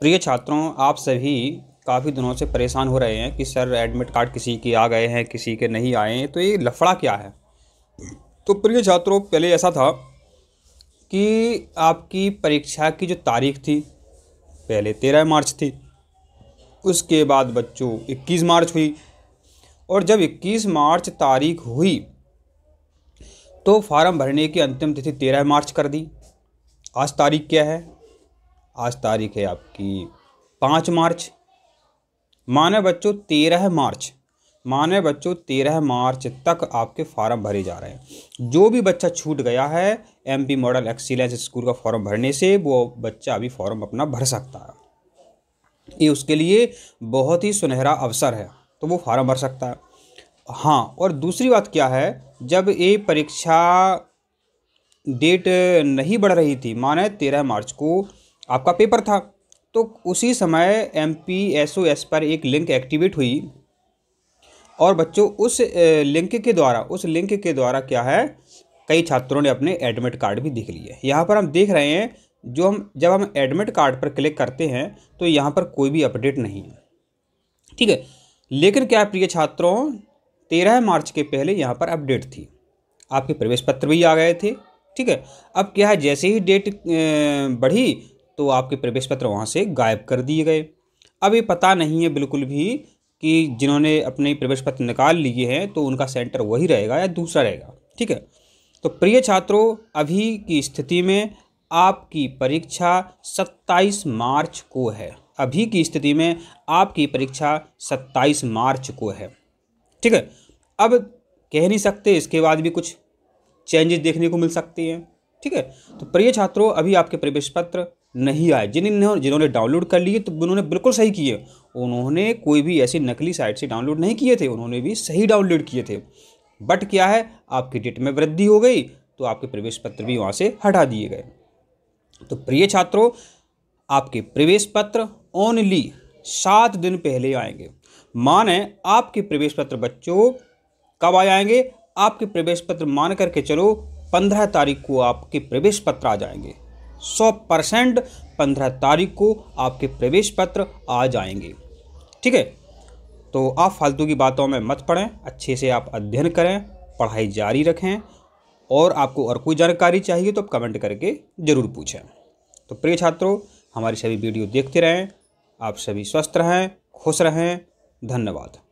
प्रिय छात्रों आप सभी काफ़ी दिनों से परेशान हो रहे हैं कि सर एडमिट कार्ड किसी के आ गए हैं किसी के नहीं आए हैं तो ये लफड़ा क्या है तो प्रिय छात्रों पहले ऐसा था कि आपकी परीक्षा की जो तारीख थी पहले तेरह मार्च थी उसके बाद बच्चों इक्कीस मार्च हुई और जब इक्कीस मार्च तारीख हुई तो फार्म भरने की अंतिम तिथि तेरह मार्च कर दी आज तारीख क्या है आज तारीख है आपकी पाँच मार्च माने बच्चों तेरह मार्च माने बच्चों तेरह मार्च तक आपके फॉर्म भरे जा रहे हैं जो भी बच्चा छूट गया है एमपी मॉडल एक्सीलेंस स्कूल का फॉर्म भरने से वो बच्चा अभी फॉर्म अपना भर सकता है ये उसके लिए बहुत ही सुनहरा अवसर है तो वो फॉर्म भर सकता है हाँ और दूसरी बात क्या है जब ये परीक्षा डेट नहीं बढ़ रही थी माने तेरह मार्च को आपका पेपर था तो उसी समय M P S O S पर एक लिंक एक्टिवेट हुई और बच्चों उस लिंक के द्वारा उस लिंक के द्वारा क्या है कई छात्रों ने अपने एडमिट कार्ड भी देख लिए यहाँ पर हम देख रहे हैं जो हम जब हम एडमिट कार्ड पर क्लिक करते हैं तो यहाँ पर कोई भी अपडेट नहीं है ठीक है लेकिन क्या प्रिय छात्रों तेरह मार्च के पहले यहाँ पर अपडेट थी आपके प्रवेश पत्र भी आ गए थे ठीक है अब क्या है जैसे ही डेट बढ़ी तो आपके प्रवेश पत्र वहाँ से गायब कर दिए गए अब ये पता नहीं है बिल्कुल भी कि जिन्होंने अपने प्रवेश पत्र निकाल लिए हैं तो उनका सेंटर वही रहेगा या दूसरा रहेगा ठीक है तो प्रिय छात्रों अभी की स्थिति में आपकी परीक्षा 27 मार्च को है अभी की स्थिति में आपकी परीक्षा 27 मार्च को है ठीक है अब कह नहीं सकते इसके बाद भी कुछ चेंजेस देखने को मिल सकते हैं ठीक है तो प्रिय छात्रों अभी आपके प्रवेश पत्र नहीं आए जिन्होंने जिन्होंने डाउनलोड कर लिए तो उन्होंने बिल्कुल सही किए उन्होंने कोई भी ऐसी नकली साइट से डाउनलोड नहीं किए थे उन्होंने भी सही डाउनलोड किए थे बट क्या है आपकी डेट में वृद्धि हो गई तो आपके प्रवेश पत्र भी वहाँ से हटा दिए गए तो प्रिय छात्रों आपके प्रवेश पत्र ओनली सात दिन पहले आएंगे माने आपके प्रवेश पत्र बच्चों कब आ जाएंगे आपके प्रवेश पत्र मान करके चलो पंद्रह तारीख को आपके प्रवेश पत्र आ जाएंगे सौ परसेंट पंद्रह तारीख को आपके प्रवेश पत्र आ जाएंगे ठीक है तो आप फालतू की बातों में मत पढ़ें अच्छे से आप अध्ययन करें पढ़ाई जारी रखें और आपको और कोई जानकारी चाहिए तो आप कमेंट करके ज़रूर पूछें तो प्रिय छात्रों हमारी सभी वीडियो देखते रहें आप सभी स्वस्थ रहें खुश रहें धन्यवाद